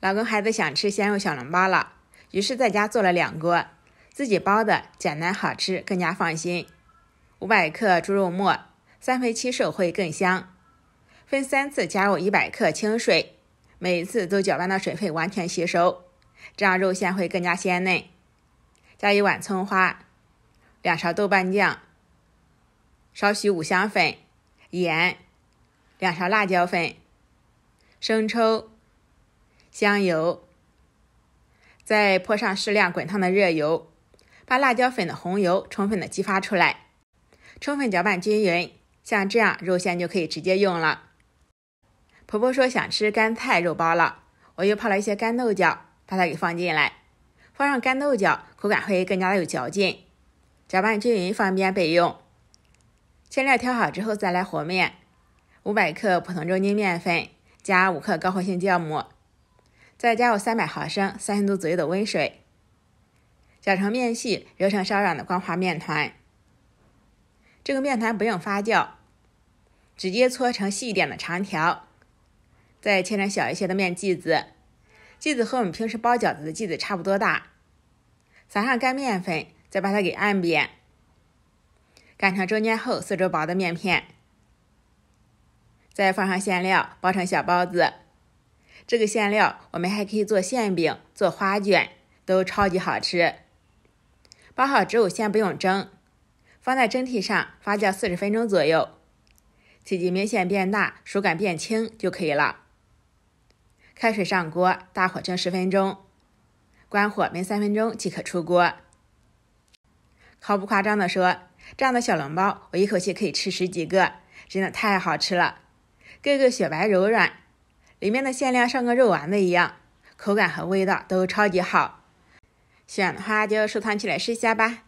老公孩子想吃鲜肉小笼包了，于是在家做了两锅，自己包的简单好吃，更加放心。五百克猪肉末，三分七瘦会更香。分三次加入一百克清水，每一次都搅拌到水分完全吸收，这样肉馅会更加鲜嫩。加一碗葱花，两勺豆瓣酱，少许五香粉、盐，两勺辣椒粉，生抽。香油，再泼上适量滚烫的热油，把辣椒粉的红油充分的激发出来，充分搅拌均匀。像这样，肉馅就可以直接用了。婆婆说想吃干菜肉包了，我又泡了一些干豆角，把它给放进来。放上干豆角，口感会更加的有嚼劲。搅拌均匀，放一边备用。馅料调好之后再来和面。五百克普通中筋面粉，加五克高活性酵母。再加入三百毫升三十度左右的温水，搅成面絮，揉成稍软的光滑面团。这个面团不用发酵，直接搓成细一点的长条，再切成小一些的面剂子。剂子和我们平时包饺子的剂子差不多大，撒上干面粉，再把它给按扁，擀成中间厚四周薄的面片，再放上馅料，包成小包子。这个馅料，我们还可以做馅饼、做花卷，都超级好吃。包好之后先不用蒸，放在蒸屉上发酵四十分钟左右，体积明显变大，手感变轻就可以了。开水上锅，大火蒸十分钟，关火焖三分钟即可出锅。毫不夸张的说，这样的小笼包我一口气可以吃十几个，真的太好吃了，个个雪白柔软。里面的馅料像个肉丸子一样，口感和味道都超级好，喜欢的话就收藏起来试一下吧。